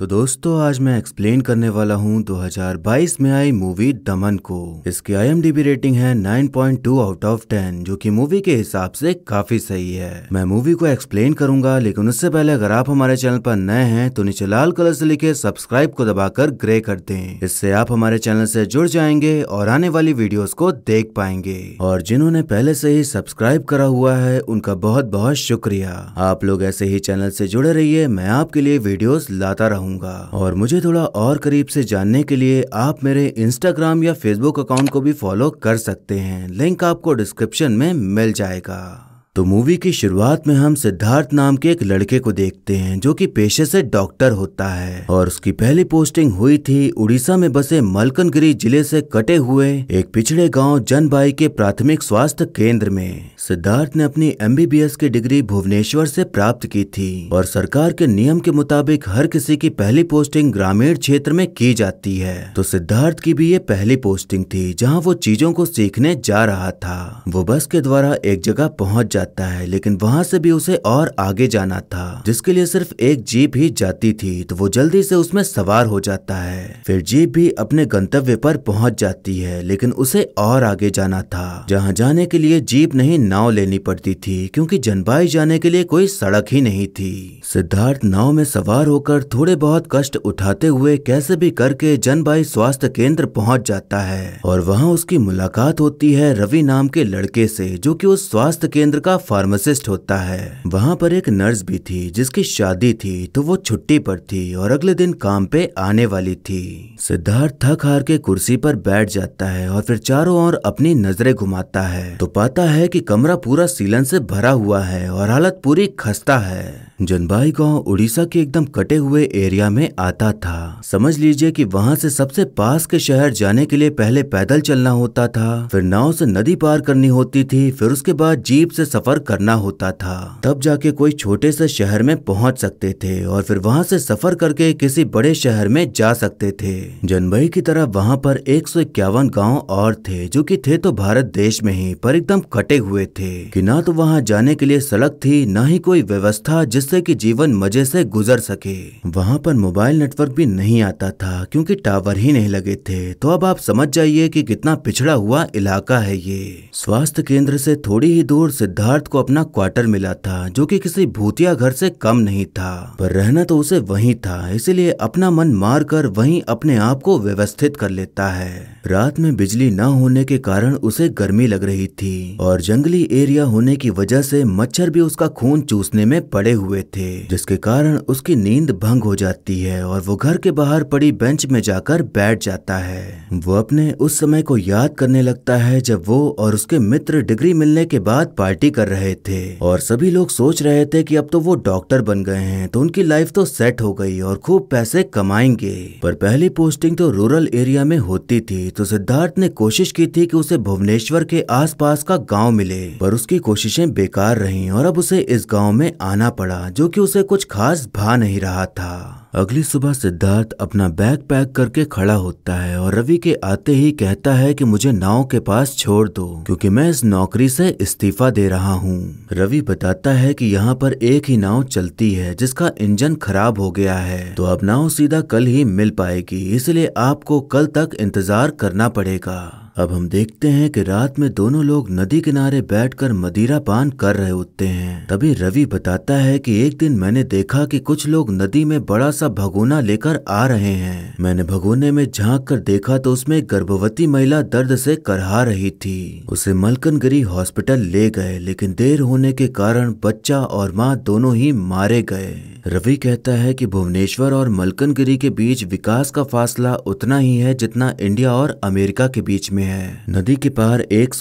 तो दोस्तों आज मैं एक्सप्लेन करने वाला हूं 2022 में आई मूवी दमन को इसकी आईएमडीबी रेटिंग है 9.2 आउट ऑफ 10 जो कि मूवी के हिसाब से काफी सही है मैं मूवी को एक्सप्लेन करूंगा लेकिन उससे पहले अगर आप हमारे चैनल पर नए हैं तो नीचे लाल कलर से लिखे सब्सक्राइब को दबाकर ग्रे कर दे इससे आप हमारे चैनल से जुड़ जाएंगे और आने वाली वीडियो को देख पाएंगे और जिन्होंने पहले से ही सब्सक्राइब करा हुआ है उनका बहुत बहुत शुक्रिया आप लोग ऐसे ही चैनल से जुड़े रहिए मैं आपके लिए वीडियो लाता रहूँ रहूंगा और मुझे थोड़ा और करीब से जानने के लिए आप मेरे इंस्टाग्राम या फेसबुक अकाउंट को भी फॉलो कर सकते हैं लिंक आपको डिस्क्रिप्शन में मिल जाएगा तो मूवी की शुरुआत में हम सिद्धार्थ नाम के एक लड़के को देखते हैं जो कि पेशे से डॉक्टर होता है और उसकी पहली पोस्टिंग हुई थी उड़ीसा में बसे मलकनगिरी जिले से कटे हुए एक पिछड़े गांव जनबाई के प्राथमिक स्वास्थ्य केंद्र में सिद्धार्थ ने अपनी एमबीबीएस की डिग्री भुवनेश्वर से प्राप्त की थी और सरकार के नियम के मुताबिक हर किसी की पहली पोस्टिंग ग्रामीण क्षेत्र में की जाती है तो सिद्धार्थ की भी ये पहली पोस्टिंग थी जहाँ वो चीजों को सीखने जा रहा था वो बस के द्वारा एक जगह पहुँच जाती जाता है लेकिन वहाँ से भी उसे और आगे जाना था जिसके लिए सिर्फ एक जीप ही जाती थी तो वो जल्दी से उसमें सवार हो जाता है फिर जीप भी अपने गंतव्य पर पहुंच जाती है लेकिन उसे और आगे जाना था जहाँ जाने के लिए जीप नहीं नाव लेनी पड़ती थी क्योंकि जनबाई जाने के लिए कोई सड़क ही नहीं थी सिद्धार्थ नाव में सवार होकर थोड़े बहुत कष्ट उठाते हुए कैसे भी करके जनबाई स्वास्थ्य केंद्र पहुंच जाता है और वहाँ उसकी मुलाकात होती है रवि नाम के लड़के से जो कि उस स्वास्थ्य केंद्र का फार्मासिस्ट होता है वहाँ पर एक नर्स भी थी जिसकी शादी थी तो वो छुट्टी पर थी और अगले दिन काम पे आने वाली थी सिद्धार्थ थक हार के कुर्सी पर बैठ जाता है और फिर चारों ओर अपनी नजरें घुमाता है तो पाता है कि कमरा पूरा सीलन से भरा हुआ है और हालत पूरी खस्ता है जनबाई गांव उड़ीसा के एकदम कटे हुए एरिया में आता था समझ लीजिए कि वहां से सबसे पास के शहर जाने के लिए पहले पैदल चलना होता था फिर नाव से नदी पार करनी होती थी फिर उसके बाद जीप से सफर करना होता था तब जाके कोई छोटे से शहर में पहुंच सकते थे और फिर वहां से सफर करके किसी बड़े शहर में जा सकते थे जनबई की तरह वहां पर एक सौ इक्यावन गाँव और थे जो की थे तो भारत देश में ही पर एकदम कटे हुए थे कि ना तो वहाँ जाने के लिए सड़क थी न ही कोई व्यवस्था जिस जिससे कि जीवन मजे से गुजर सके वहाँ पर मोबाइल नेटवर्क भी नहीं आता था क्योंकि टावर ही नहीं लगे थे तो अब आप समझ जाइए कि कितना पिछड़ा हुआ इलाका है ये स्वास्थ्य केंद्र से थोड़ी ही दूर सिद्धार्थ को अपना क्वार्टर मिला था जो कि किसी भूतिया घर से कम नहीं था पर रहना तो उसे वही था इसीलिए अपना मन मार कर वही अपने आप को व्यवस्थित कर लेता है रात में बिजली न होने के कारण उसे गर्मी लग रही थी और जंगली एरिया होने की वजह से मच्छर भी उसका खून चूसने में पड़े हुए हुए थे जिसके कारण उसकी नींद भंग हो जाती है और वो घर के बाहर पड़ी बेंच में जाकर बैठ जाता है वो अपने उस समय को याद करने लगता है जब वो और उसके मित्र डिग्री मिलने के बाद पार्टी कर रहे थे और सभी लोग सोच रहे थे कि अब तो वो डॉक्टर बन गए हैं तो उनकी लाइफ तो सेट हो गई और खूब पैसे कमाएंगे पर पहली पोस्टिंग तो रूरल एरिया में होती थी तो सिद्धार्थ ने कोशिश की थी कि उसे भुवनेश्वर के आसपास का गांव मिले पर उसकी कोशिशें बेकार रहीं और अब उसे इस गांव में आना पड़ा जो कि उसे कुछ खास भा नहीं रहा था अगली सुबह सिद्धार्थ अपना बैग पैक करके खड़ा होता है और रवि के आते ही कहता है कि मुझे नाव के पास छोड़ दो क्योंकि मैं इस नौकरी से इस्तीफा दे रहा हूँ रवि बताता है कि यहाँ पर एक ही नाव चलती है जिसका इंजन खराब हो गया है तो अब नाव सीधा कल ही मिल पाएगी इसलिए आपको कल तक इंतजार करना पड़ेगा अब हम देखते हैं कि रात में दोनों लोग नदी किनारे बैठकर मदिरा पान कर रहे होते हैं तभी रवि बताता है कि एक दिन मैंने देखा कि कुछ लोग नदी में बड़ा सा भगोना लेकर आ रहे हैं मैंने भगोने में झांक कर देखा तो उसमें गर्भवती महिला दर्द से करहा रही थी उसे मलकनगिरी हॉस्पिटल ले गए लेकिन देर होने के कारण बच्चा और माँ दोनों ही मारे गए रवि कहता है कि भुवनेश्वर और मलकनगिरी के बीच विकास का फासला उतना ही है जितना इंडिया और अमेरिका के बीच में है नदी के पार एक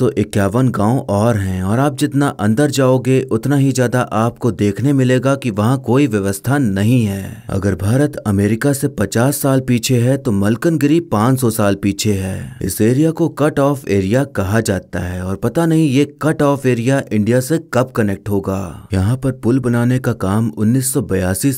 गांव और हैं और आप जितना अंदर जाओगे उतना ही ज्यादा आपको देखने मिलेगा कि वहाँ कोई व्यवस्था नहीं है अगर भारत अमेरिका से 50 साल पीछे है तो मलकनगिरी 500 साल पीछे है इस एरिया को कट ऑफ एरिया कहा जाता है और पता नहीं ये कट ऑफ एरिया इंडिया से कब कनेक्ट होगा यहाँ पर पुल बनाने का काम उन्नीस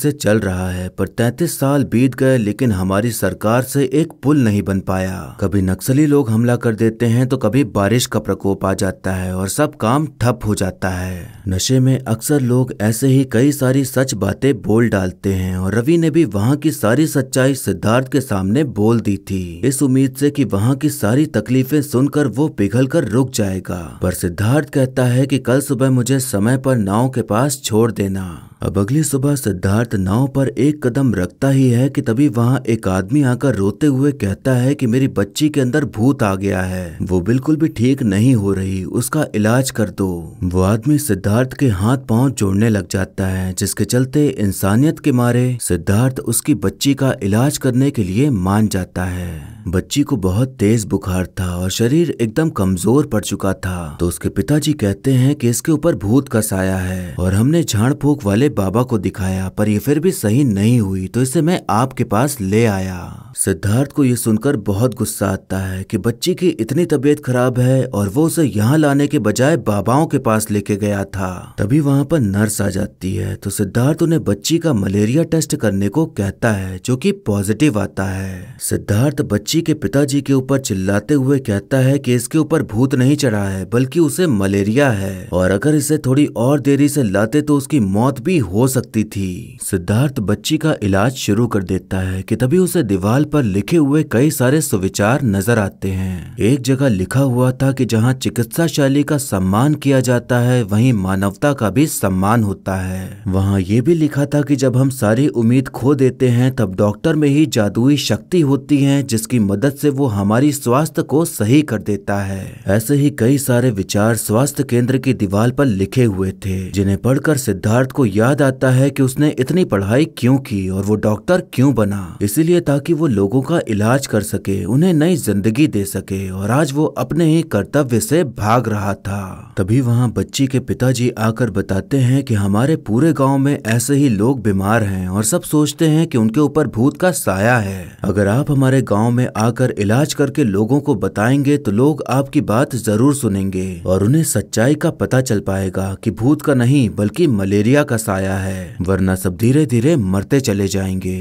से चल रहा है पर 33 साल बीत गए लेकिन हमारी सरकार से एक पुल नहीं बन पाया कभी नक्सली लोग हमला कर देते हैं तो कभी बारिश का प्रकोप आ जाता है और सब काम ठप हो जाता है नशे में अक्सर लोग ऐसे ही कई सारी सच बातें बोल डालते हैं और रवि ने भी भी वहाँ की सारी सच्चाई सिद्धार्थ के सामने बोल दी थी इस उम्मीद से कि वहाँ की सारी तकलीफें सुनकर वो पिघल कर रुक जाएगा पर सिद्धार्थ कहता है कि कल सुबह मुझे समय पर नाव के पास छोड़ देना अब अगली सुबह सिद्धार्थ नाव पर एक कदम रखता ही है कि तभी वहाँ एक आदमी आकर रोते हुए कहता है कि मेरी बच्ची के अंदर भूत आ गया है वो बिल्कुल भी ठीक नहीं हो रही उसका इलाज कर दो वो आदमी सिद्धार्थ के हाथ पांव जोड़ने लग जाता है जिसके चलते इंसानियत के मारे सिद्धार्थ उसकी बच्ची का इलाज करने के लिए मान जाता है बच्ची को बहुत तेज बुखार था और शरीर एकदम कमजोर पड़ चुका था तो उसके पिताजी कहते हैं कि इसके ऊपर भूत का साया है और हमने झाड़ फूक वाले पहले बाबा को दिखाया पर यह फिर भी सही नहीं हुई तो इसे मैं आपके पास ले आया सिद्धार्थ को यह सुनकर बहुत गुस्सा आता है कि बच्ची की इतनी तबीयत खराब है और वो उसे यहाँ लाने के बजाय बाबाओं के पास लेके गया था तभी वहाँ पर नर्स आ जाती है तो सिद्धार्थ उन्हें बच्ची का मलेरिया टेस्ट करने को कहता है जो की पॉजिटिव आता है सिद्धार्थ बच्ची के पिताजी के ऊपर चिल्लाते हुए कहता है कि इसके ऊपर भूत नहीं चढ़ा है बल्कि उसे मलेरिया है और अगर इसे थोड़ी और देरी से लाते तो उसकी मौत भी हो सकती थी सिद्धार्थ बच्ची का इलाज शुरू कर देता है कि तभी उसे दीवार पर लिखे हुए कई सारे सुविचार नजर आते हैं एक जगह लिखा हुआ था कि जहाँ चिकित्सा शैली का सम्मान किया जाता है वहीं मानवता का भी सम्मान होता है वहाँ ये भी लिखा था कि जब हम सारी उम्मीद खो देते हैं तब डॉक्टर में ही जादुई शक्ति होती है जिसकी मदद से वो हमारी स्वास्थ्य को सही कर देता है ऐसे ही कई सारे विचार स्वास्थ्य केंद्र की दीवार पर लिखे हुए थे जिन्हें पढ़कर सिद्धार्थ को याद याद आता है कि उसने इतनी पढ़ाई क्यों की और वो डॉक्टर क्यों बना इसीलिए ताकि वो लोगों का इलाज कर सके उन्हें नई जिंदगी दे सके और आज वो अपने ही कर्तव्य से भाग रहा था तभी वहाँ बच्ची के पिताजी आकर बताते हैं कि हमारे पूरे गाँव में ऐसे ही लोग बीमार हैं और सब सोचते हैं कि उनके ऊपर भूत का साया है अगर आप हमारे गाँव में आकर इलाज करके लोगों को बताएंगे तो लोग आपकी बात जरूर सुनेंगे और उन्हें सच्चाई का पता चल पाएगा कि भूत का नहीं बल्कि मलेरिया का साया आया है वरना सब धीरे धीरे मरते चले जाएंगे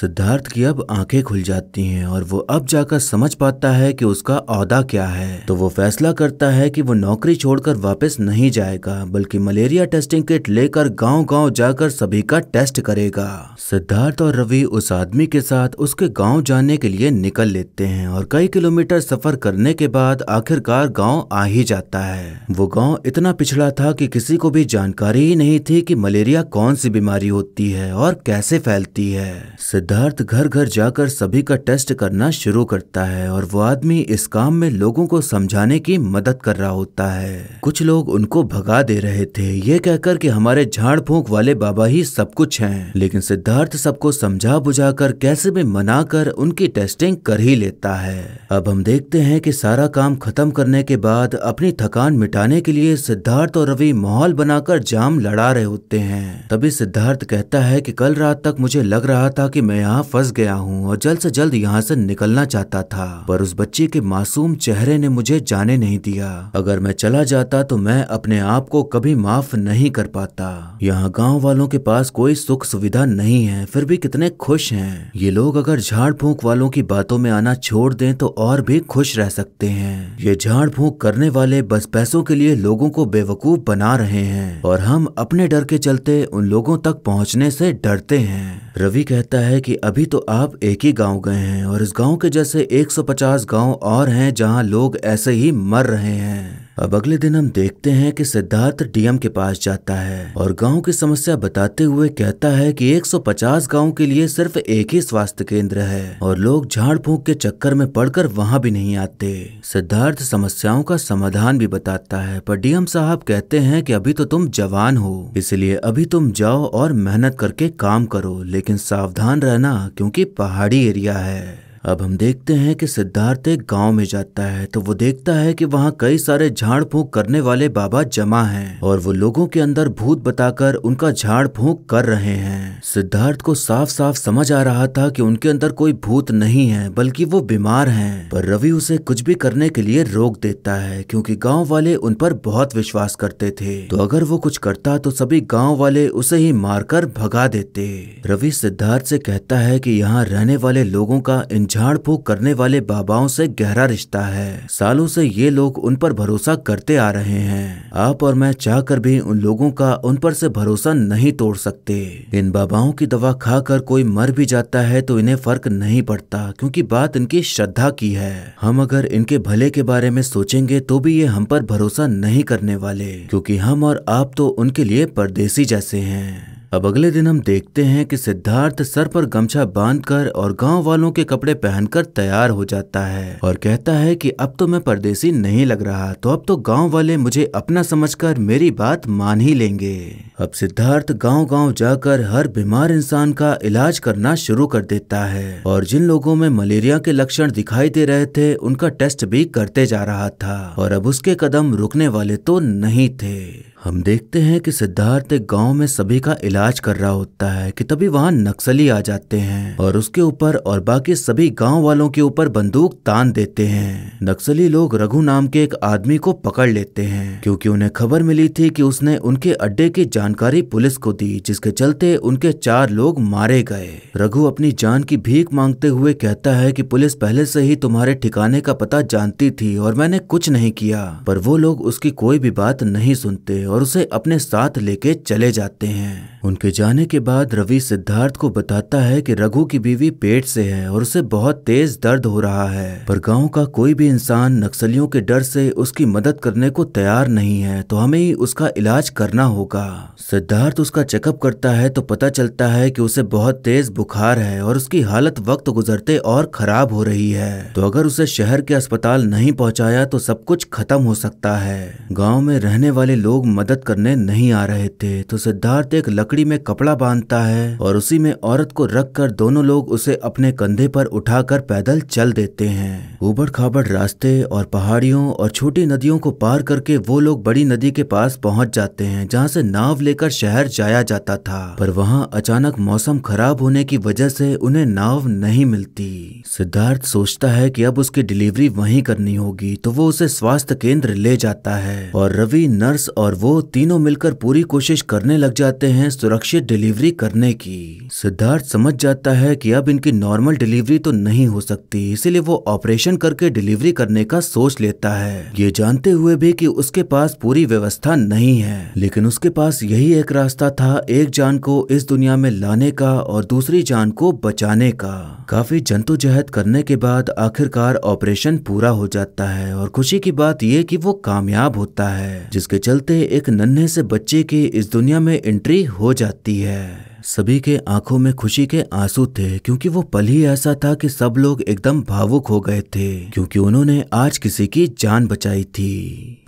सिद्धार्थ की अब आंखें खुल जाती हैं और वो अब जाकर समझ पाता है कि उसका औदा क्या है तो वो फैसला करता है कि वो नौकरी छोड़कर वापस नहीं जाएगा बल्कि मलेरिया टेस्टिंग किट लेकर गांव गांव जाकर सभी का टेस्ट करेगा सिद्धार्थ और रवि उस आदमी के साथ उसके गाँव जाने के लिए निकल लेते हैं और कई किलोमीटर सफर करने के बाद आखिरकार गाँव आ ही जाता है वो गाँव इतना पिछड़ा था कि किसी को भी जानकारी ही नहीं थी कि मलेरिया या कौन सी बीमारी होती है और कैसे फैलती है सिद्धार्थ घर घर जाकर सभी का टेस्ट करना शुरू करता है और वो आदमी इस काम में लोगों को समझाने की मदद कर रहा होता है कुछ लोग उनको भगा दे रहे थे ये कहकर कि हमारे झाड़ फूंक वाले बाबा ही सब कुछ हैं लेकिन सिद्धार्थ सबको समझा बुझा कर कैसे भी मना कर उनकी टेस्टिंग कर ही लेता है अब हम देखते हैं कि सारा काम खत्म करने के बाद अपनी थकान मिटाने के लिए सिद्धार्थ और रवि माहौल बनाकर जाम लड़ा रहे होते हैं हैं तभी सिद्धार्थ कहता है कि कल रात तक मुझे लग रहा था कि मैं यहाँ फंस गया हूँ और जल्द से जल्द यहाँ से निकलना चाहता था पर उस बच्चे के मासूम चेहरे ने मुझे जाने नहीं दिया अगर मैं चला जाता तो मैं अपने आप को कभी माफ नहीं कर पाता यहाँ गाँव वालों के पास कोई सुख सुविधा नहीं है फिर भी कितने खुश है ये लोग अगर झाड़ फूंक वालों की बातों में आना छोड़ दें तो और भी खुश रह सकते हैं ये झाड़ फूंक करने वाले बस पैसों के लिए लोगों को बेवकूफ बना रहे हैं और हम अपने डर के चलते उन लोगों तक पहुंचने से डरते हैं रवि कहता है कि अभी तो आप एक ही गांव गए हैं और इस गांव के जैसे 150 गांव और हैं जहां लोग ऐसे ही मर रहे हैं अब अगले दिन हम देखते हैं कि सिद्धार्थ डीएम के पास जाता है और गांव की समस्या बताते हुए कहता है कि 150 गांव के लिए सिर्फ एक ही स्वास्थ्य केंद्र है और लोग झाड़ फूक के चक्कर में पड़कर वहां भी नहीं आते सिद्धार्थ समस्याओं का समाधान भी बताता है पर डीएम साहब कहते हैं कि अभी तो तुम जवान हो इसलिए अभी तुम जाओ और मेहनत करके काम करो लेकिन सावधान रहना क्योंकि पहाड़ी एरिया है अब हम देखते हैं कि सिद्धार्थ एक गांव में जाता है तो वो देखता है कि वहाँ कई सारे झाड़ फूक करने वाले बाबा जमा हैं और वो लोगों के अंदर भूत बताकर उनका झाड़ फूक कर रहे हैं सिद्धार्थ को साफ साफ समझ आ रहा था कि उनके अंदर कोई भूत नहीं है बल्कि वो बीमार हैं पर रवि उसे कुछ भी करने के लिए रोक देता है क्योंकि गांव वाले उन पर बहुत विश्वास करते थे तो अगर वो कुछ करता तो सभी गांव वाले उसे ही मारकर भगा देते रवि सिद्धार्थ से कहता है कि यहाँ रहने वाले लोगों का इन झाड़ फूक करने वाले बाबाओं से गहरा रिश्ता है सालों से ये लोग उन पर भरोसा करते आ रहे हैं आप और मैं चाहकर भी उन लोगों का उन पर से भरोसा नहीं तोड़ सकते इन बाबाओं की दवा खाकर कोई मर भी जाता है तो इन्हें फर्क नहीं पड़ता क्योंकि बात इनकी श्रद्धा की है हम अगर इनके भले के बारे में सोचेंगे तो भी ये हम पर भरोसा नहीं करने वाले क्योंकि हम और आप तो उनके लिए परदेसी जैसे हैं अब अगले दिन हम देखते हैं कि सिद्धार्थ सर पर गमछा बांधकर और गांव वालों के कपड़े पहनकर तैयार हो जाता है और कहता है कि अब तो मैं परदेसी नहीं लग रहा तो अब तो गांव वाले मुझे अपना समझकर मेरी बात मान ही लेंगे अब सिद्धार्थ गांव गांव जाकर हर बीमार इंसान का इलाज करना शुरू कर देता है और जिन लोगों में मलेरिया के लक्षण दिखाई दे रहे थे उनका टेस्ट भी करते जा रहा था और अब उसके कदम रुकने वाले तो नहीं थे हम देखते हैं कि सिद्धार्थ एक गांव में सभी का इलाज कर रहा होता है कि तभी वहां नक्सली आ जाते हैं और उसके ऊपर और बाकी सभी गांव वालों के ऊपर बंदूक तान देते हैं नक्सली लोग रघु नाम के एक आदमी को पकड़ लेते हैं क्योंकि उन्हें खबर मिली थी कि उसने उनके अड्डे की जानकारी पुलिस को दी जिसके चलते उनके चार लोग मारे गए रघु अपनी जान की भीख मांगते हुए कहता है की पुलिस पहले से ही तुम्हारे ठिकाने का पता जानती थी और मैंने कुछ नहीं किया पर वो लोग उसकी कोई भी बात नहीं सुनते और उसे अपने साथ लेके चले जाते हैं उनके जाने के बाद रवि सिद्धार्थ को बताता है कि रघु की बीवी पेट से है और उसे बहुत तेज दर्द हो रहा है पर गांव का कोई भी इंसान नक्सलियों के डर से उसकी मदद करने को तैयार नहीं है तो हमें ही उसका इलाज करना होगा सिद्धार्थ उसका चेकअप करता है तो पता चलता है कि उसे बहुत तेज बुखार है और उसकी हालत वक्त गुजरते और खराब हो रही है तो अगर उसे शहर के अस्पताल नहीं पहुँचाया तो सब कुछ खत्म हो सकता है गाँव में रहने वाले लोग मदद करने नहीं आ रहे थे तो सिद्धार्थ एक लकड़ी में कपड़ा बांधता है और उसी में औरत को रख कर दोनों लोग उसे अपने कंधे पर उठाकर पैदल चल देते हैं उबड़ खाबड़ रास्ते और पहाड़ियों और छोटी नदियों को पार करके वो लोग बड़ी नदी के पास पहुंच जाते हैं जहाँ से नाव लेकर शहर जाया जाता था पर वहाँ अचानक मौसम खराब होने की वजह से उन्हें नाव नहीं मिलती सिद्धार्थ सोचता है कि अब उसकी डिलीवरी वहीं करनी होगी तो वो उसे स्वास्थ्य केंद्र ले जाता है और रवि नर्स और वो वो तीनों मिलकर पूरी कोशिश करने लग जाते हैं सुरक्षित डिलीवरी करने की सिद्धार्थ समझ जाता है कि अब इनकी नॉर्मल डिलीवरी तो नहीं हो सकती इसीलिए वो ऑपरेशन करके डिलीवरी करने का सोच लेता है ये जानते हुए भी कि उसके पास पूरी व्यवस्था नहीं है लेकिन उसके पास यही एक रास्ता था एक जान को इस दुनिया में लाने का और दूसरी जान को बचाने का काफी जंतुजहद करने के बाद आखिरकार ऑपरेशन पूरा हो जाता है और खुशी की बात ये कि वो कामयाब होता है जिसके चलते एक नन्हे से बच्चे की इस दुनिया में एंट्री हो जाती है सभी के आंखों में खुशी के आंसू थे क्योंकि वो पल ही ऐसा था कि सब लोग एकदम भावुक हो गए थे क्योंकि उन्होंने आज किसी की जान बचाई थी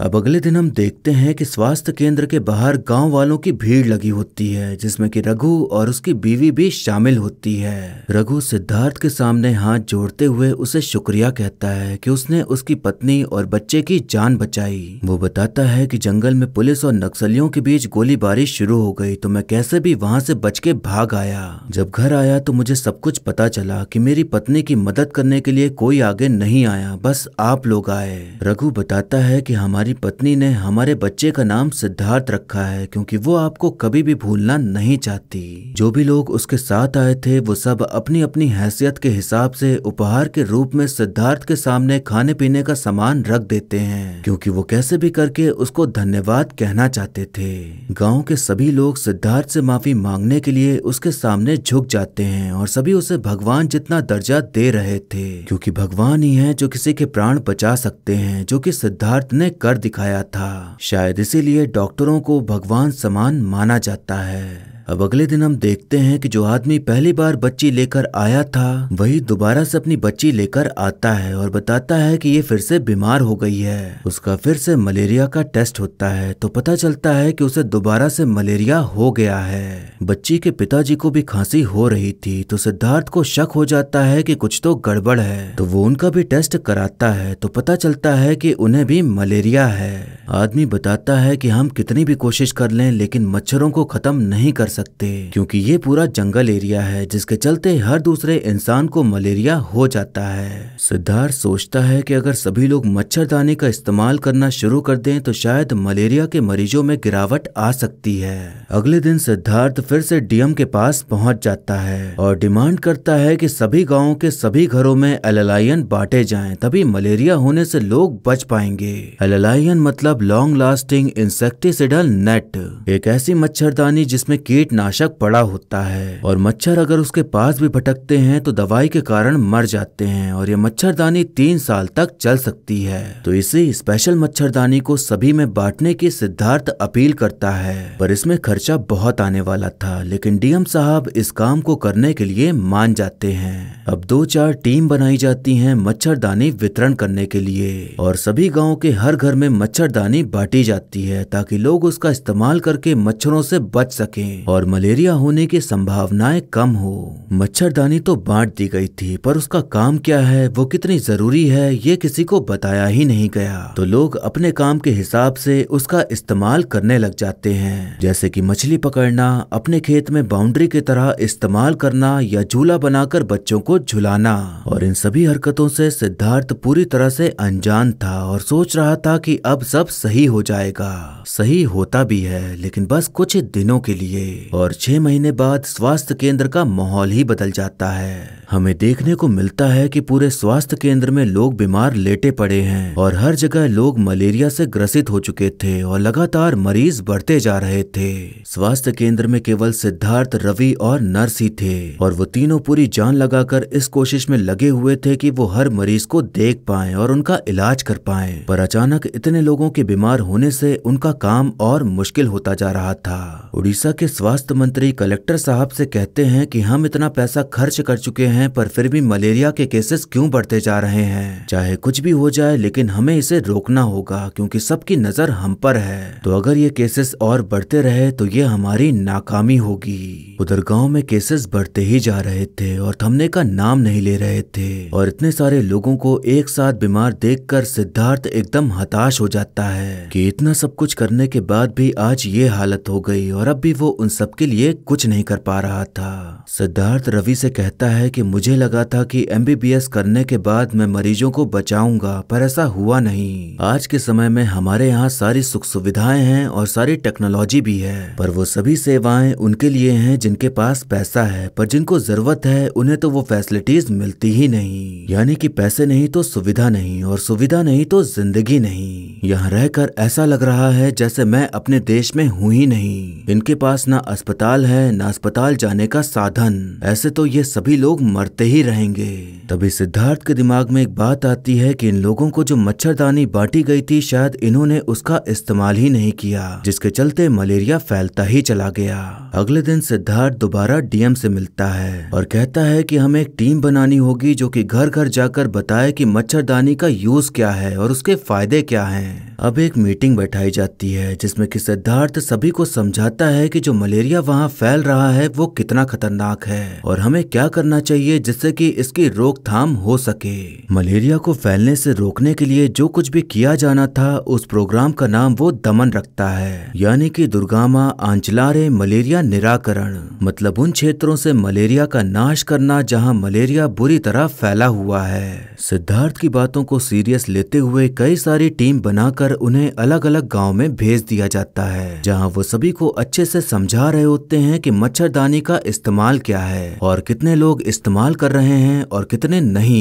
अब अगले दिन हम देखते हैं कि स्वास्थ्य केंद्र के बाहर गांव वालों की भीड़ लगी होती है जिसमें कि रघु और उसकी बीवी भी शामिल होती है रघु सिद्धार्थ के सामने हाथ जोड़ते हुए उसे शुक्रिया कहता है कि उसने उसकी पत्नी और बच्चे की जान बचाई वो बताता है कि जंगल में पुलिस और नक्सलियों के बीच गोलीबारी शुरू हो गई तो मैं कैसे भी वहां से बच के के भाग आया जब घर आया तो मुझे सब कुछ पता चला कि मेरी पत्नी की मदद करने के लिए कोई आगे नहीं आया बस आप लोग आए रघु बताता है कि हमारी पत्नी ने हमारे बच्चे का नाम सिद्धार्थ रखा है क्योंकि वो आपको कभी भी भूलना नहीं चाहती जो भी लोग उसके साथ आए थे वो सब अपनी अपनी हैसियत के हिसाब से उपहार के रूप में सिद्धार्थ के सामने खाने पीने का सामान रख देते हैं क्योंकि वो कैसे भी करके उसको धन्यवाद कहना चाहते थे गांव के सभी लोग सिद्धार्थ से माफी मांगने के के लिए उसके सामने झुक जाते हैं और सभी उसे भगवान जितना दर्जा दे रहे थे क्योंकि भगवान ही है जो किसी के प्राण बचा सकते हैं जो कि सिद्धार्थ ने कर दिखाया था शायद इसीलिए डॉक्टरों को भगवान समान माना जाता है अब अगले दिन हम देखते हैं कि जो आदमी पहली बार बच्ची लेकर आया था वही दोबारा से अपनी बच्ची लेकर आता है और बताता है कि ये फिर से बीमार हो गई है उसका फिर से मलेरिया का टेस्ट होता है तो पता चलता है कि उसे दोबारा से मलेरिया हो गया है बच्ची के पिताजी को भी खांसी हो रही थी तो सिद्धार्थ को शक हो जाता है की कुछ तो गड़बड़ है तो वो उनका भी टेस्ट कराता है तो पता चलता है की उन्हें भी मलेरिया है आदमी बताता है कि हम कितनी भी कोशिश कर लें लेकिन मच्छरों को खत्म नहीं कर सकते सकते क्योंकि ये पूरा जंगल एरिया है जिसके चलते हर दूसरे इंसान को मलेरिया हो जाता है सिद्धार्थ सोचता है कि अगर सभी लोग मच्छरदानी का इस्तेमाल करना शुरू कर दें तो शायद मलेरिया के मरीजों में गिरावट आ सकती है अगले दिन सिद्धार्थ फिर से डीएम के पास पहुंच जाता है और डिमांड करता है कि सभी गांवों के सभी घरों में एललायन बांटे जाएं तभी मलेरिया होने से लोग बच पाएंगे एललायन मतलब लॉन्ग लास्टिंग इंसेक्टिसिडल नेट एक ऐसी मच्छरदानी जिसमें कीट कीटनाशक पड़ा होता है और मच्छर अगर उसके पास भी भटकते हैं तो दवाई के कारण मर जाते हैं और ये मच्छरदानी तीन साल तक चल सकती है तो इसे स्पेशल मच्छरदानी को सभी में बांटने की सिद्धार्थ अपील करता है पर इसमें खर्चा बहुत आने वाला था लेकिन डीएम साहब इस काम को करने के लिए मान जाते हैं अब दो चार टीम बनाई जाती है मच्छरदानी वितरण करने के लिए और सभी गाँव के हर घर में मच्छरदानी बांटी जाती है ताकि लोग उसका इस्तेमाल करके मच्छरों से बच सकें और मलेरिया होने की संभावनाएं कम हो मच्छरदानी तो बांट दी गई थी पर उसका काम क्या है वो कितनी जरूरी है ये किसी को बताया ही नहीं गया तो लोग अपने काम के हिसाब से उसका इस्तेमाल करने लग जाते हैं जैसे कि मछली पकड़ना अपने खेत में बाउंड्री की तरह इस्तेमाल करना या झूला बनाकर बच्चों को झुलाना और इन सभी हरकतों से सिद्धार्थ पूरी तरह से अनजान था और सोच रहा था कि अब सब सही हो जाएगा सही होता भी है लेकिन बस कुछ दिनों के लिए और छह महीने बाद स्वास्थ्य केंद्र का माहौल ही बदल जाता है हमें देखने को मिलता है कि पूरे स्वास्थ्य केंद्र में लोग बीमार लेटे पड़े हैं और हर जगह लोग मलेरिया से ग्रसित हो चुके थे और लगातार मरीज बढ़ते जा रहे थे स्वास्थ्य केंद्र में केवल सिद्धार्थ रवि और नर्स ही थे और वो तीनों पूरी जान लगाकर इस कोशिश में लगे हुए थे कि वो हर मरीज को देख पाए और उनका इलाज कर पाए पर अचानक इतने लोगों के बीमार होने से उनका काम और मुश्किल होता जा रहा था उड़ीसा के स्वास्थ्य स्वास्थ्य मंत्री कलेक्टर साहब से कहते हैं कि हम इतना पैसा खर्च कर चुके हैं पर फिर भी मलेरिया के केसेस क्यों बढ़ते जा रहे हैं चाहे कुछ भी हो जाए लेकिन हमें इसे रोकना होगा क्योंकि सबकी नजर हम पर है तो अगर ये केसेस और बढ़ते रहे तो ये हमारी नाकामी होगी उधर गाँव में केसेस बढ़ते ही जा रहे थे और थमने का नाम नहीं ले रहे थे और इतने सारे लोगों को एक साथ बीमार देख सिद्धार्थ एकदम हताश हो जाता है की इतना सब कुछ करने के बाद भी आज ये हालत हो गई और अब भी वो उनसे सबके लिए कुछ नहीं कर पा रहा था सिद्धार्थ रवि से कहता है कि मुझे लगा था कि एमबीबीएस करने के बाद मैं मरीजों को बचाऊंगा पर ऐसा हुआ नहीं आज के समय में हमारे यहाँ सारी सुख सुविधाएं हैं और सारी टेक्नोलॉजी भी है पर वो सभी सेवाएं उनके लिए हैं जिनके पास पैसा है पर जिनको जरूरत है उन्हें तो वो फैसिलिटीज मिलती ही नहीं यानी कि पैसे नहीं तो सुविधा नहीं और सुविधा नहीं तो जिंदगी नहीं यहाँ रहकर ऐसा लग रहा है जैसे मैं अपने देश में हूँ ही नहीं इनके पास ना अस्पताल है न अस्पताल जाने का साधन ऐसे तो ये सभी लोग मरते ही रहेंगे तभी सिद्धार्थ के दिमाग में एक बात आती है कि इन लोगों को जो मच्छरदानी बांटी गई थी शायद इन्होंने उसका इस्तेमाल ही नहीं किया जिसके चलते मलेरिया फैलता ही चला गया अगले दिन सिद्धार्थ दोबारा डीएम से मिलता है और कहता है कि हमें एक टीम बनानी होगी जो कि घर घर जाकर बताए कि मच्छरदानी का यूज क्या है और उसके फायदे क्या हैं। अब एक मीटिंग बैठाई जाती है जिसमें कि सिद्धार्थ सभी को समझाता है कि जो मलेरिया मलेरिया वहाँ फैल रहा है वो कितना खतरनाक है और हमें क्या करना चाहिए जिससे कि इसकी रोकथाम हो सके मलेरिया को फैलने से रोकने के लिए जो कुछ भी किया जाना था उस प्रोग्राम का नाम वो दमन रखता है यानी कि दुर्गामा आंचलारे मलेरिया निराकरण मतलब उन क्षेत्रों से मलेरिया का नाश करना जहाँ मलेरिया बुरी तरह फैला हुआ है सिद्धार्थ की बातों को सीरियस लेते हुए कई सारी टीम बनाकर उन्हें अलग अलग गाँव में भेज दिया जाता है जहाँ वो सभी को अच्छे से समझा रहे होते हैं कि मच्छरदानी का इस्तेमाल क्या है और कितने लोग इस्तेमाल कर रहे हैं और कितने नहीं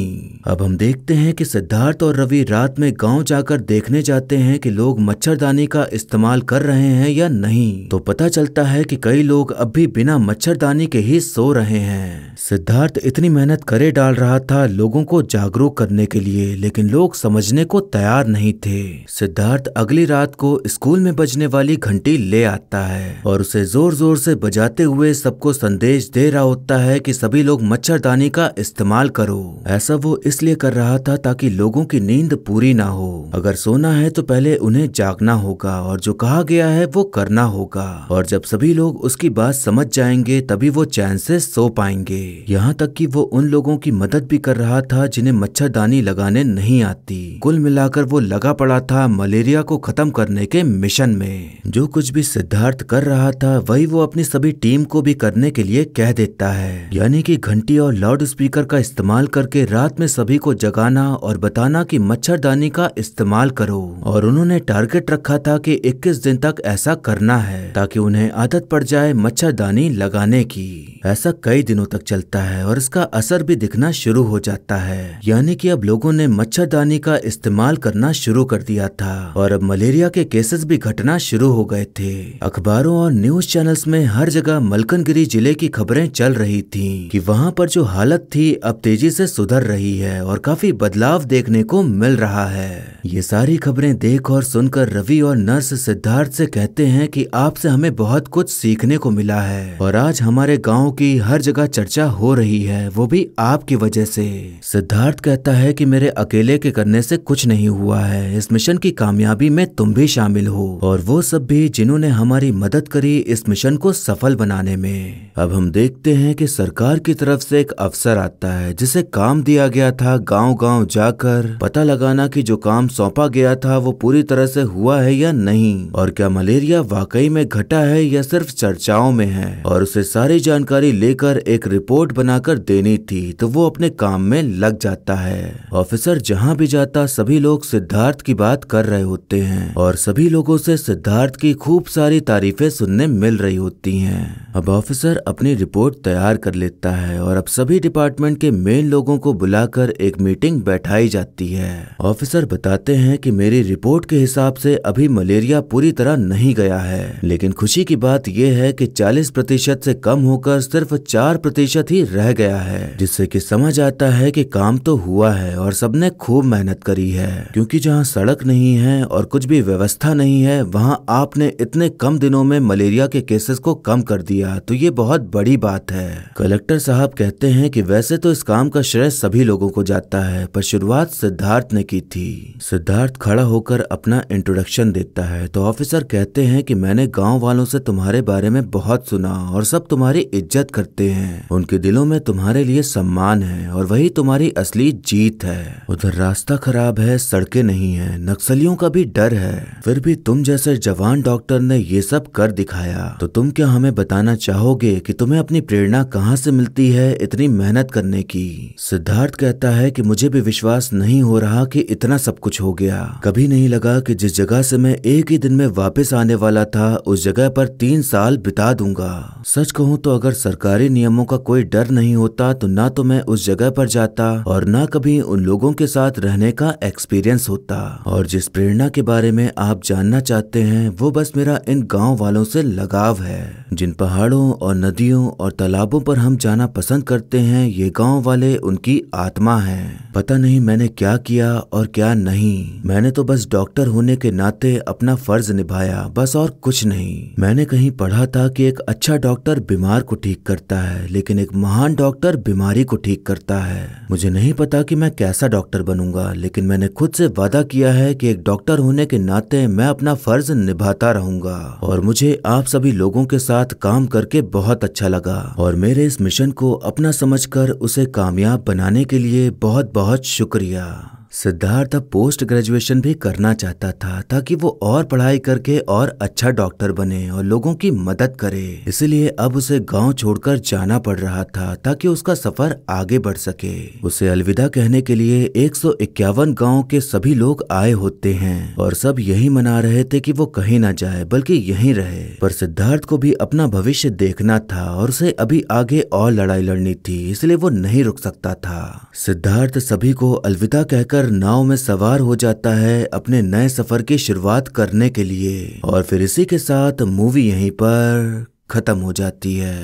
अब हम देखते हैं कि सिद्धार्थ और रवि रात में गांव जाकर देखने जाते हैं कि लोग मच्छरदानी का इस्तेमाल कर रहे हैं या नहीं तो पता चलता है कि कई लोग अब भी बिना मच्छरदानी के ही सो रहे हैं सिद्धार्थ इतनी मेहनत करे डाल रहा था लोगों को जागरूक करने के लिए लेकिन लोग समझने को तैयार नहीं थे सिद्धार्थ अगली रात को स्कूल में बजने वाली घंटी ले आता है और उसे जोर जोर से बजाते हुए सबको संदेश दे रहा होता है कि सभी लोग मच्छरदानी का इस्तेमाल करो ऐसा वो इसलिए कर रहा था ताकि लोगों की नींद पूरी ना हो अगर सोना है तो पहले उन्हें जागना होगा और जो कहा गया है वो करना होगा और जब सभी लोग उसकी बात समझ जाएंगे तभी वो चैन से सो पाएंगे यहाँ तक कि वो उन लोगों की मदद भी कर रहा था जिन्हें मच्छरदानी लगाने नहीं आती कुल मिलाकर वो लगा पड़ा था मलेरिया को खत्म करने के मिशन में जो कुछ भी सिद्धार्थ कर रहा था वही वो अपनी सभी टीम को भी करने के लिए कह देता है यानी कि घंटी और लाउड स्पीकर का इस्तेमाल करके रात में सभी को जगाना और बताना कि मच्छरदानी का इस्तेमाल करो और उन्होंने टारगेट रखा था कि 21 दिन तक ऐसा करना है ताकि उन्हें आदत पड़ जाए मच्छरदानी लगाने की ऐसा कई दिनों तक चलता है और इसका असर भी दिखना शुरू हो जाता है यानी कि अब लोगों ने मच्छरदानी का इस्तेमाल करना शुरू कर दिया था और अब मलेरिया के केसेस भी घटना शुरू हो गए थे अखबारों और न्यूज चैनल चैनल्स में हर जगह मलकनगिरी जिले की खबरें चल रही थीं कि वहां पर जो हालत थी अब तेजी से सुधर रही है और काफी बदलाव देखने को मिल रहा है ये सारी खबरें देख और सुनकर रवि और नर्स सिद्धार्थ से कहते हैं कि आपसे हमें बहुत कुछ सीखने को मिला है और आज हमारे गाँव की हर जगह चर्चा हो रही है वो भी आपकी वजह से सिद्धार्थ कहता है कि मेरे अकेले के करने से कुछ नहीं हुआ है इस मिशन की कामयाबी में तुम भी शामिल हो और वो सब भी जिन्होंने हमारी मदद करी इस मिशन मिशन को सफल बनाने में अब हम देखते हैं कि सरकार की तरफ से एक अफसर आता है जिसे काम दिया गया था गांव-गांव जाकर पता लगाना कि जो काम सौंपा गया था वो पूरी तरह से हुआ है या नहीं और क्या मलेरिया वाकई में घटा है या सिर्फ चर्चाओं में है और उसे सारी जानकारी लेकर एक रिपोर्ट बनाकर देनी थी तो वो अपने काम में लग जाता है ऑफिसर जहाँ भी जाता सभी लोग सिद्धार्थ की बात कर रहे होते हैं और सभी लोगों से सिद्धार्थ की खूब सारी तारीफें सुनने मिल रही रही होती हैं अब ऑफिसर अपनी रिपोर्ट तैयार कर लेता है और अब सभी डिपार्टमेंट के मेन लोगों को बुलाकर एक मीटिंग बैठाई जाती है ऑफिसर बताते हैं कि मेरी रिपोर्ट के हिसाब से अभी मलेरिया पूरी तरह नहीं गया है लेकिन खुशी की बात यह है कि 40 प्रतिशत से कम होकर सिर्फ 4 प्रतिशत ही रह गया है जिससे कि समझ आता है कि काम तो हुआ है और सबने खूब मेहनत करी है क्योंकि जहाँ सड़क नहीं है और कुछ भी व्यवस्था नहीं है वहाँ आपने इतने कम दिनों में मलेरिया के केस केसेस को कम कर दिया तो ये बहुत बड़ी बात है कलेक्टर साहब कहते हैं कि वैसे तो इस काम का श्रेय सभी लोगों को जाता है पर शुरुआत सिद्धार्थ ने की थी सिद्धार्थ खड़ा होकर अपना इंट्रोडक्शन देता है तो ऑफिसर कहते हैं कि मैंने गांव वालों से तुम्हारे बारे में बहुत सुना और सब तुम्हारी इज्जत करते हैं उनके दिलों में तुम्हारे लिए सम्मान है और वही तुम्हारी असली जीत है उधर रास्ता खराब है सड़कें नहीं है नक्सलियों का भी डर है फिर भी तुम जैसे जवान डॉक्टर ने ये सब कर दिखाया तो तुम क्या हमें बताना चाहोगे कि तुम्हें अपनी प्रेरणा कहाँ से मिलती है इतनी मेहनत करने की सिद्धार्थ कहता है कि मुझे भी विश्वास नहीं हो रहा कि इतना सब कुछ हो गया कभी नहीं लगा कि जिस जगह से मैं एक ही दिन में वापस आने वाला था उस जगह पर तीन साल बिता दूंगा सच कहूँ तो अगर सरकारी नियमों का कोई डर नहीं होता तो ना तो मैं उस जगह पर जाता और ना कभी उन लोगों के साथ रहने का एक्सपीरियंस होता और जिस प्रेरणा के बारे में आप जानना चाहते हैं वो बस मेरा इन गाँव वालों से लगाव गांव है जिन पहाड़ों और नदियों और तालाबों पर हम जाना पसंद करते हैं ये गांव वाले उनकी आत्मा है पता नहीं मैंने क्या किया और क्या नहीं मैंने तो बस डॉक्टर होने के नाते अपना फर्ज निभाया बस और कुछ नहीं मैंने कहीं पढ़ा था कि एक अच्छा डॉक्टर बीमार को ठीक करता है लेकिन एक महान डॉक्टर बीमारी को ठीक करता है मुझे नहीं पता कि मैं कैसा डॉक्टर बनूंगा लेकिन मैंने खुद से वादा किया है कि एक डॉक्टर होने के नाते मैं अपना फर्ज निभाता रहूंगा और मुझे आप सभी लोग लोगों के साथ काम करके बहुत अच्छा लगा और मेरे इस मिशन को अपना समझकर उसे कामयाब बनाने के लिए बहुत बहुत शुक्रिया सिद्धार्थ अब पोस्ट ग्रेजुएशन भी करना चाहता था ताकि वो और पढ़ाई करके और अच्छा डॉक्टर बने और लोगों की मदद करे इसलिए अब उसे गांव छोड़कर जाना पड़ रहा था ताकि उसका सफर आगे बढ़ सके उसे अलविदा कहने के लिए एक गांव के सभी लोग आए होते हैं और सब यही मना रहे थे कि वो कहीं ना जाए बल्कि यहीं रहे पर सिद्धार्थ को भी अपना भविष्य देखना था और उसे अभी आगे और लड़ाई लड़नी थी इसलिए वो नहीं रुक सकता था सिद्धार्थ सभी को अलविदा कहकर लेकर नाव में सवार हो जाता है अपने नए सफर की शुरुआत करने के लिए और फिर इसी के साथ मूवी यहीं पर खत्म हो जाती है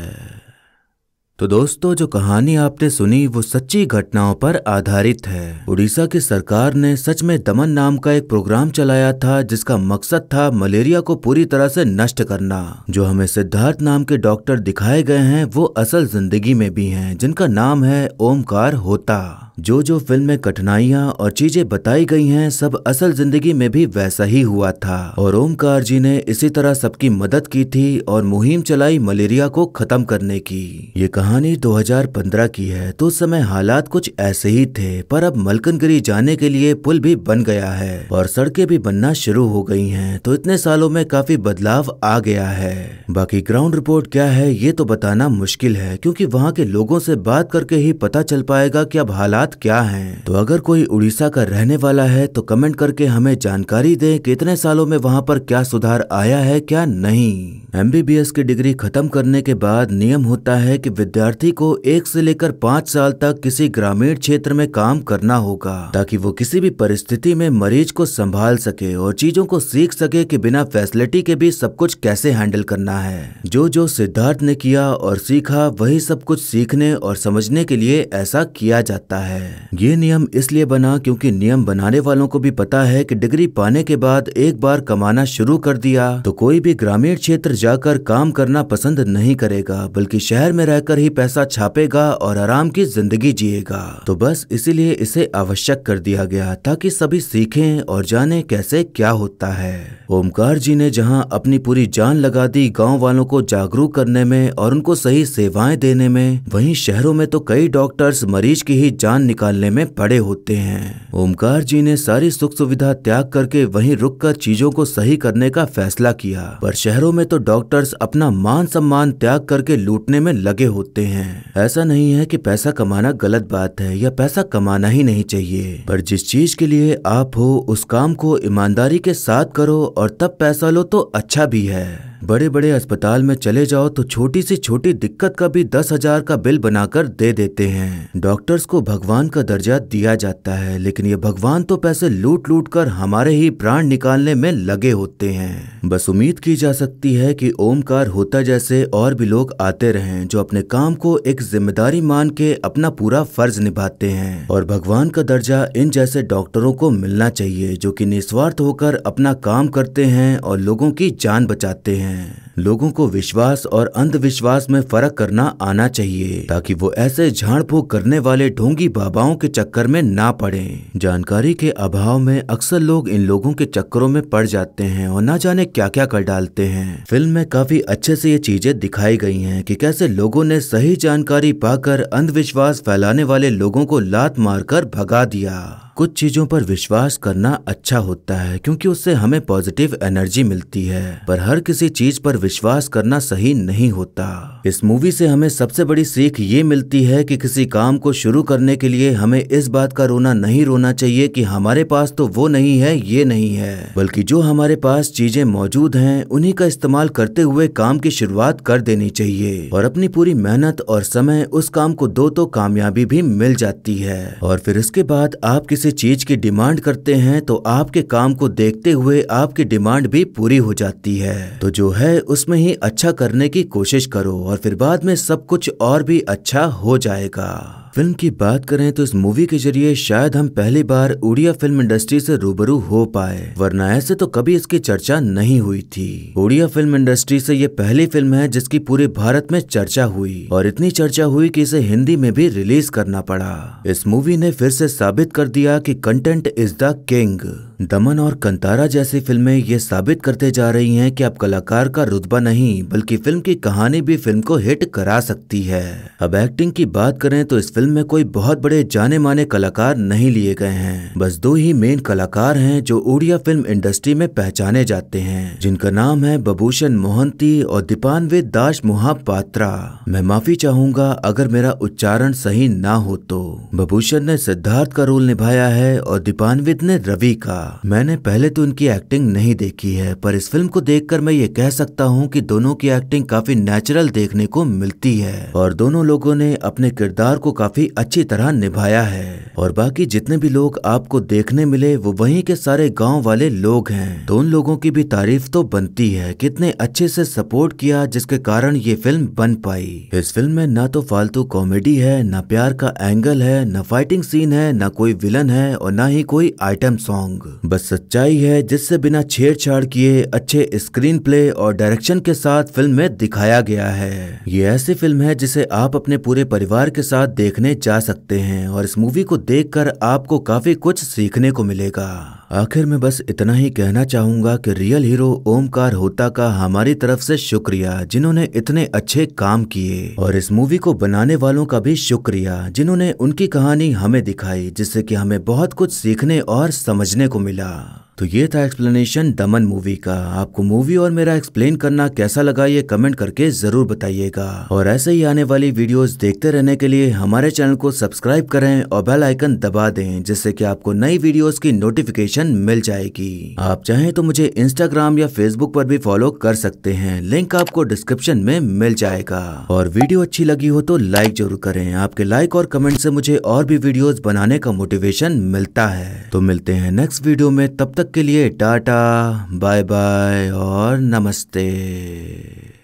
तो दोस्तों जो कहानी आपने सुनी वो सच्ची घटनाओं पर आधारित है उड़ीसा की सरकार ने सच में दमन नाम का एक प्रोग्राम चलाया था जिसका मकसद था मलेरिया को पूरी तरह से नष्ट करना जो हमें सिद्धार्थ नाम के डॉक्टर दिखाए गए हैं वो असल जिंदगी में भी हैं जिनका नाम है ओमकार होता जो जो फिल्म में कठिनाइयाँ और चीजें बताई गई हैं सब असल जिंदगी में भी वैसा ही हुआ था और ओमकार जी ने इसी तरह सबकी मदद की थी और मुहिम चलाई मलेरिया को खत्म करने की ये कहानी 2015 की है तो उस समय हालात कुछ ऐसे ही थे पर अब मलकनगिरी जाने के लिए पुल भी बन गया है और सड़कें भी बनना शुरू हो गई हैं तो इतने सालों में काफी बदलाव आ गया है बाकी ग्राउंड रिपोर्ट क्या है ये तो बताना मुश्किल है क्योंकि वहाँ के लोगों से बात करके ही पता चल पाएगा की अब हालात क्या है तो अगर कोई उड़ीसा का रहने वाला है तो कमेंट करके हमें जानकारी दे की इतने सालों में वहाँ पर क्या सुधार आया है क्या नहीं एमबीबीएस की डिग्री खत्म करने के बाद नियम होता है कि विद्यार्थी को एक से लेकर पाँच साल तक किसी ग्रामीण क्षेत्र में काम करना होगा ताकि वो किसी भी परिस्थिति में मरीज को संभाल सके और चीजों को सीख सके कि बिना फैसिलिटी के भी सब कुछ कैसे हैंडल करना है जो जो सिद्धार्थ ने किया और सीखा वही सब कुछ सीखने और समझने के लिए ऐसा किया जाता है ये नियम इसलिए बना क्योंकि नियम बनाने वालों को भी पता है कि डिग्री पाने के बाद एक बार कमाना शुरू कर दिया तो कोई भी ग्रामीण क्षेत्र जाकर काम करना पसंद नहीं करेगा बल्कि शहर में रहकर ही ही पैसा छापेगा और आराम की जिंदगी जिएगा तो बस इसीलिए इसे आवश्यक कर दिया गया ताकि सभी सीखें और जाने कैसे क्या होता है ओमकार जी ने जहां अपनी पूरी जान लगा दी गांव वालों को जागरूक करने में और उनको सही सेवाएं देने में वहीं शहरों में तो कई डॉक्टर्स मरीज की ही जान निकालने में पड़े होते हैं ओमकार जी ने सारी सुख सुविधा त्याग करके वहीं रुककर चीजों को सही करने का फैसला किया पर शहरों में तो डॉक्टर्स अपना मान सम्मान त्याग करके लूटने में लगे होते होते हैं ऐसा नहीं है कि पैसा कमाना गलत बात है या पैसा कमाना ही नहीं चाहिए पर जिस चीज के लिए आप हो उस काम को ईमानदारी के साथ करो और तब पैसा लो तो अच्छा भी है बड़े बड़े अस्पताल में चले जाओ तो छोटी से छोटी दिक्कत का भी दस हजार का बिल बनाकर दे देते हैं डॉक्टर्स को भगवान का दर्जा दिया जाता है लेकिन ये भगवान तो पैसे लूट लूट कर हमारे ही प्राण निकालने में लगे होते हैं बस उम्मीद की जा सकती है कि ओमकार होता जैसे और भी लोग आते रहे जो अपने काम को एक जिम्मेदारी मान के अपना पूरा फर्ज निभाते हैं और भगवान का दर्जा इन जैसे डॉक्टरों को मिलना चाहिए जो कि निस्वार्थ होकर अपना काम करते हैं और लोगों की जान बचाते हैं हैं लोगों को विश्वास और अंधविश्वास में फर्क करना आना चाहिए ताकि वो ऐसे झाड़ फूक करने वाले ढोंगी बाबाओं के चक्कर में ना पड़े जानकारी के अभाव में अक्सर लोग इन लोगों के चक्करों में पड़ जाते हैं और ना जाने क्या क्या कर डालते हैं फिल्म में काफी अच्छे से ये चीजें दिखाई गई हैं कि कैसे लोगों ने सही जानकारी पाकर अंधविश्वास फैलाने वाले लोगों को लात मारकर भगा दिया कुछ चीज़ों पर विश्वास करना अच्छा होता है क्योंकि उससे हमें पॉजिटिव एनर्जी मिलती है पर हर किसी चीज पर विश्वास करना सही नहीं होता इस मूवी से हमें सबसे बड़ी सीख ये मिलती है कि किसी काम को शुरू करने के लिए हमें इस बात का रोना नहीं रोना चाहिए कि हमारे पास तो वो नहीं है ये नहीं है बल्कि जो हमारे पास चीजें मौजूद हैं उन्हीं का इस्तेमाल करते हुए काम की शुरुआत कर देनी चाहिए और अपनी पूरी मेहनत और समय उस काम को दो तो कामयाबी भी मिल जाती है और फिर इसके बाद आप किसी किसी चीज की डिमांड करते हैं तो आपके काम को देखते हुए आपकी डिमांड भी पूरी हो जाती है तो जो है उसमें ही अच्छा करने की कोशिश करो और फिर बाद में सब कुछ और भी अच्छा हो जाएगा फिल्म की बात करें तो इस मूवी के जरिए शायद हम पहली बार उड़िया फिल्म इंडस्ट्री से रूबरू हो पाए वरना ऐसे तो कभी इसकी चर्चा नहीं हुई थी उड़िया फिल्म इंडस्ट्री से ये पहली फिल्म है जिसकी पूरे भारत में चर्चा हुई और इतनी चर्चा हुई कि इसे हिंदी में भी रिलीज करना पड़ा इस मूवी ने फिर से साबित कर दिया कि कंटेंट इज द किंग दमन और कंतारा जैसी फिल्में ये साबित करते जा रही हैं कि अब कलाकार का रुतबा नहीं बल्कि फिल्म की कहानी भी फिल्म को हिट करा सकती है अब एक्टिंग की बात करें तो इस फिल्म में कोई बहुत बड़े जाने माने कलाकार नहीं लिए गए हैं बस दो ही मेन कलाकार हैं जो उड़िया फिल्म इंडस्ट्री में पहचाने जाते हैं जिनका नाम है बबूषण मोहंती और दीपानवे दास मोहापात्रा मैं माफी चाहूंगा अगर मेरा उच्चारण सही ना हो तो बभूषण ने सिद्धार्थ का रोल निभाया है और दीपानविद ने रवि का मैंने पहले तो इनकी एक्टिंग नहीं देखी है पर इस फिल्म को देखकर मैं ये कह सकता हूँ कि दोनों की एक्टिंग काफी नेचुरल देखने को मिलती है और दोनों लोगों ने अपने किरदार को काफी अच्छी तरह निभाया है और बाकी जितने भी लोग आपको देखने मिले वो वहीं के सारे गाँव वाले लोग हैं तो उन लोगों की भी तारीफ तो बनती है कितने अच्छे से सपोर्ट किया जिसके कारण ये फिल्म बन पाई इस फिल्म में ना तो फालतू कॉमेडी है ना प्यार का एंगल है ना फाइटिंग सीन है ना कोई विलन है और ना ही कोई आइटम सॉन्ग बस सच्चाई है जिससे बिना छेड़छाड़ किए अच्छे स्क्रीन प्ले और डायरेक्शन के साथ फिल्म में दिखाया गया है ये ऐसी फिल्म है जिसे आप अपने पूरे परिवार के साथ देखने जा सकते हैं और इस मूवी को देखकर आपको काफी कुछ सीखने को मिलेगा आखिर में बस इतना ही कहना चाहूंगा कि रियल हीरो ओमकार होता का हमारी तरफ से शुक्रिया जिन्होंने इतने अच्छे काम किए और इस मूवी को बनाने वालों का भी शुक्रिया जिन्होंने उनकी कहानी हमें दिखाई जिससे कि हमें बहुत कुछ सीखने और समझने को मिला तो ये था एक्सप्लेनेशन दमन मूवी का आपको मूवी और मेरा एक्सप्लेन करना कैसा लगा ये कमेंट करके जरूर बताइएगा और ऐसे ही आने वाली वीडियोस देखते रहने के लिए हमारे चैनल को सब्सक्राइब करें और बेल आइकन दबा दें जिससे कि आपको नई वीडियोस की नोटिफिकेशन मिल जाएगी आप चाहें तो मुझे इंस्टाग्राम या फेसबुक पर भी फॉलो कर सकते हैं लिंक आपको डिस्क्रिप्शन में मिल जाएगा और वीडियो अच्छी लगी हो तो लाइक जरूर करें आपके लाइक और कमेंट से मुझे और भी वीडियोस बनाने का मोटिवेशन मिलता है तो मिलते हैं नेक्स्ट वीडियो में तब तक तक के लिए टाटा बाय बाय और नमस्ते